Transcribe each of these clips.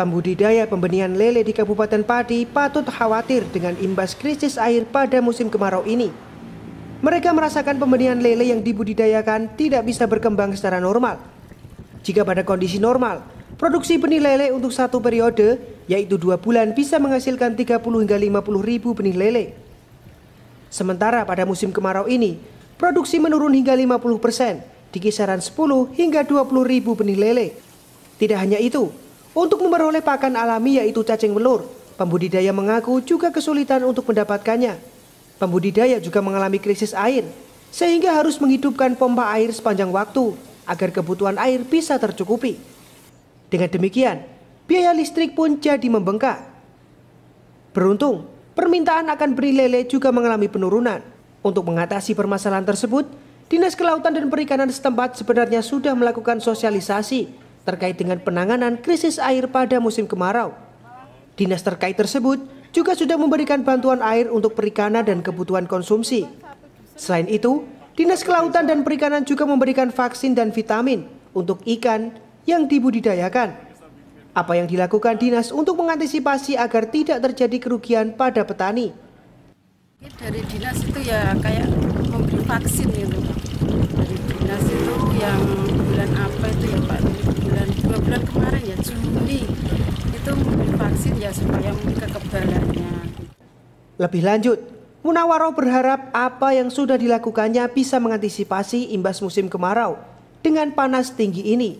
Pembudidaya pembenihan lele di Kabupaten Pati patut khawatir dengan imbas krisis air pada musim kemarau ini. Mereka merasakan pembenihan lele yang dibudidayakan tidak bisa berkembang secara normal. Jika pada kondisi normal, produksi benih lele untuk satu periode, yaitu dua bulan bisa menghasilkan 30 hingga 50 ribu benih lele. Sementara pada musim kemarau ini, produksi menurun hingga 50 persen, di kisaran 10 hingga 20 ribu benih lele. Tidak hanya itu, untuk memperoleh pakan alami yaitu cacing telur, pembudidaya mengaku juga kesulitan untuk mendapatkannya. Pembudidaya juga mengalami krisis air, sehingga harus menghidupkan pompa air sepanjang waktu agar kebutuhan air bisa tercukupi. Dengan demikian, biaya listrik pun jadi membengkak. Beruntung, permintaan akan beri lele juga mengalami penurunan. Untuk mengatasi permasalahan tersebut, Dinas Kelautan dan Perikanan setempat sebenarnya sudah melakukan sosialisasi terkait dengan penanganan krisis air pada musim kemarau. Dinas terkait tersebut juga sudah memberikan bantuan air untuk perikanan dan kebutuhan konsumsi. Selain itu, Dinas Kelautan dan Perikanan juga memberikan vaksin dan vitamin untuk ikan yang dibudidayakan. Apa yang dilakukan dinas untuk mengantisipasi agar tidak terjadi kerugian pada petani? Dari dinas itu ya kayak memberi vaksin itu, Dari dinas itu yang bulan apa itu ya supaya kekebalannya. Lebih lanjut, Munawaro berharap apa yang sudah dilakukannya bisa mengantisipasi imbas musim kemarau dengan panas tinggi ini.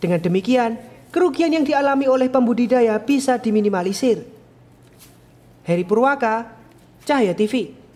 Dengan demikian, kerugian yang dialami oleh pembudidaya bisa diminimalisir. Heri Purwaka, Cahaya TV.